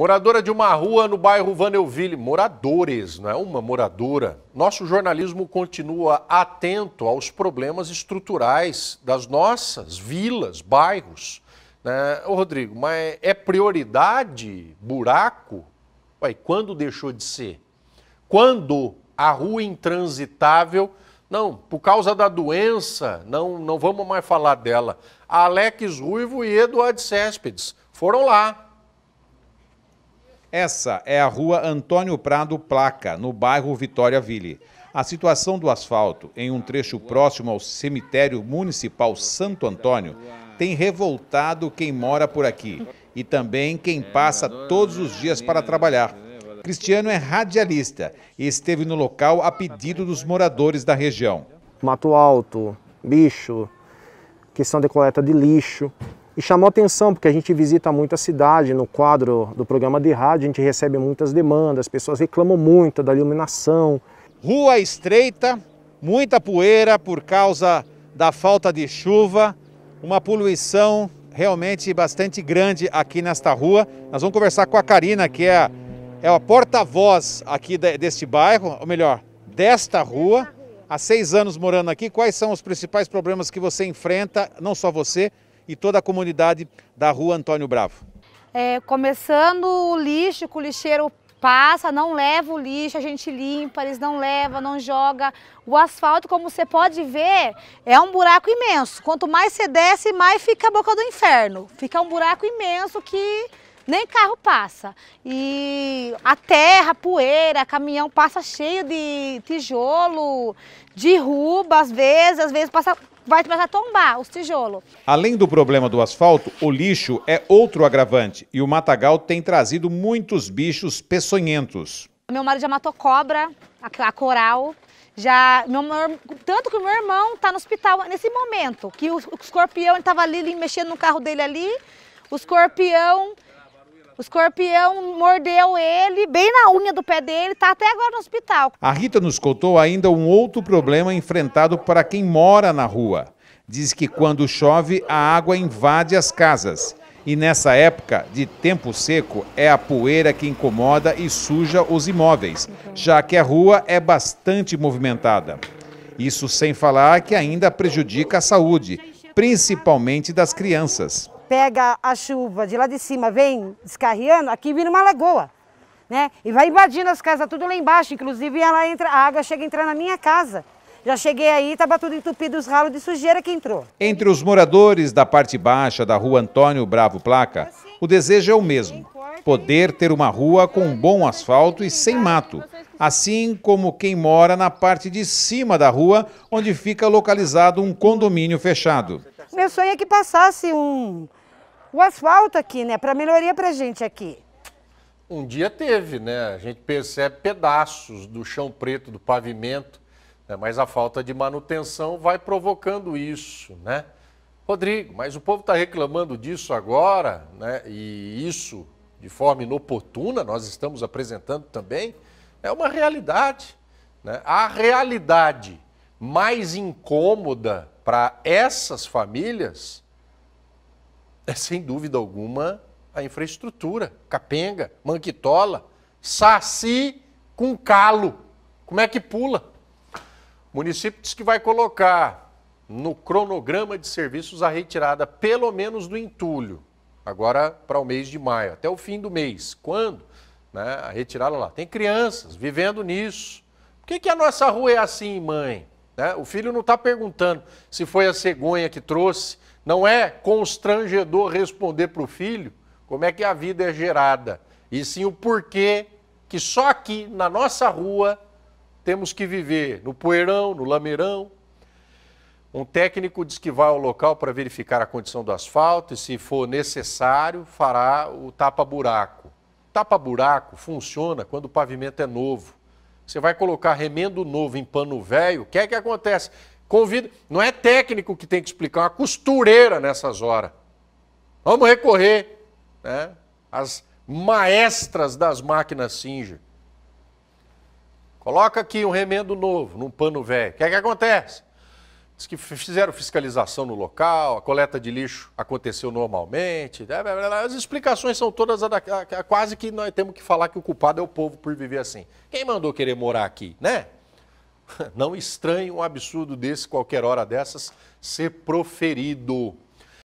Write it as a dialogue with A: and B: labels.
A: Moradora de uma rua no bairro Vanelville, moradores, não é uma moradora. Nosso jornalismo continua atento aos problemas estruturais das nossas vilas, bairros. Né? Ô, Rodrigo, mas é prioridade buraco? Ué, quando deixou de ser? Quando a rua intransitável não, por causa da doença, não, não vamos mais falar dela.
B: Alex Ruivo e Eduardo Céspedes foram lá, essa é a rua Antônio Prado Placa, no bairro Vitória Ville. A situação do asfalto em um trecho próximo ao cemitério municipal Santo Antônio tem revoltado quem mora por aqui e também quem passa todos os dias para trabalhar. Cristiano é radialista e esteve no local a pedido dos moradores da região.
A: Mato alto, bicho, questão de coleta de lixo, e chamou atenção, porque a gente visita muito a cidade no quadro do programa de rádio, a gente recebe muitas demandas, as pessoas reclamam muito da iluminação. Rua
B: estreita, muita poeira por causa da falta de chuva, uma poluição realmente bastante grande aqui nesta rua. Nós vamos conversar com a Karina, que é a, é a porta-voz aqui de, deste bairro, ou melhor, desta rua. Há seis anos morando aqui, quais são os principais problemas que você enfrenta, não só você, e toda a comunidade da rua Antônio Bravo.
C: É, começando o lixo, com o lixeiro passa, não leva o lixo, a gente limpa, eles não levam, não joga. O asfalto, como você pode ver, é um buraco imenso. Quanto mais você desce, mais fica a boca do inferno. Fica um buraco imenso que nem carro passa. E a terra, a poeira, caminhão passa cheio de tijolo, derruba às vezes, às vezes passa vai começar a tombar os tijolos.
B: Além do problema do asfalto, o lixo é outro agravante e o matagal tem trazido muitos bichos peçonhentos.
C: Meu marido já matou cobra, a coral, já meu, tanto que meu irmão está no hospital nesse momento, que o, o escorpião estava ali, mexendo no carro dele ali, o escorpião o escorpião mordeu ele bem na unha do pé dele, está até agora no hospital.
B: A Rita nos contou ainda um outro problema enfrentado para quem mora na rua. Diz que quando chove, a água invade as casas. E nessa época de tempo seco, é a poeira que incomoda e suja os imóveis, já que a rua é bastante movimentada. Isso sem falar que ainda prejudica a saúde, principalmente das crianças
C: pega a chuva de lá de cima, vem descarriando, aqui vira uma lagoa. Né? E vai invadindo as casas tudo lá embaixo, inclusive ela entra, a água chega a entrar na minha casa. Já cheguei aí, estava tudo entupido, os ralos de sujeira que entrou.
B: Entre os moradores da parte baixa da rua Antônio Bravo Placa, o desejo é o mesmo, poder ter uma rua com bom asfalto e sem mato, assim como quem mora na parte de cima da rua, onde fica localizado um condomínio fechado.
C: Meu sonho é que passasse um, o asfalto aqui, né? Para melhoria para gente aqui.
A: Um dia teve, né? A gente percebe pedaços do chão preto, do pavimento, né? mas a falta de manutenção vai provocando isso, né? Rodrigo, mas o povo está reclamando disso agora, né? E isso de forma inoportuna, nós estamos apresentando também, é uma realidade. Né? A realidade mais incômoda para essas famílias é sem dúvida alguma a infraestrutura. Capenga, manquitola, saci com calo. Como é que pula? O município diz que vai colocar no cronograma de serviços a retirada, pelo menos do entulho, agora para o mês de maio, até o fim do mês. Quando? Né, a retirada lá. Tem crianças vivendo nisso. Por que, que a nossa rua é assim, mãe? Né? O filho não está perguntando se foi a cegonha que trouxe, não é constrangedor responder para o filho como é que a vida é gerada, e sim o porquê que só aqui, na nossa rua, temos que viver no poeirão, no lameirão. Um técnico diz que vai ao local para verificar a condição do asfalto e, se for necessário, fará o tapa-buraco. Tapa-buraco funciona quando o pavimento é novo. Você vai colocar remendo novo em pano velho, o que é que acontece? Convido, não é técnico que tem que explicar, é uma costureira nessas horas. Vamos recorrer né, às maestras das máquinas Singer. Coloca aqui um remendo novo, num pano velho. O que é que acontece? Diz que fizeram fiscalização no local, a coleta de lixo aconteceu normalmente. Né, As explicações são todas quase que nós temos que falar que o culpado é o povo por viver assim. Quem mandou querer morar aqui, né? Não estranhe um absurdo desse, qualquer hora dessas, ser proferido.